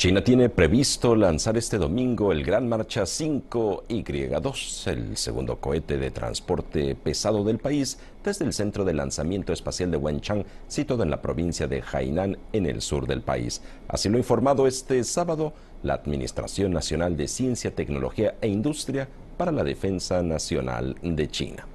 China tiene previsto lanzar este domingo el Gran Marcha 5Y2, el segundo cohete de transporte pesado del país, desde el Centro de Lanzamiento Espacial de Wenchang, situado en la provincia de Hainan, en el sur del país. Así lo ha informado este sábado la Administración Nacional de Ciencia, Tecnología e Industria para la Defensa Nacional de China.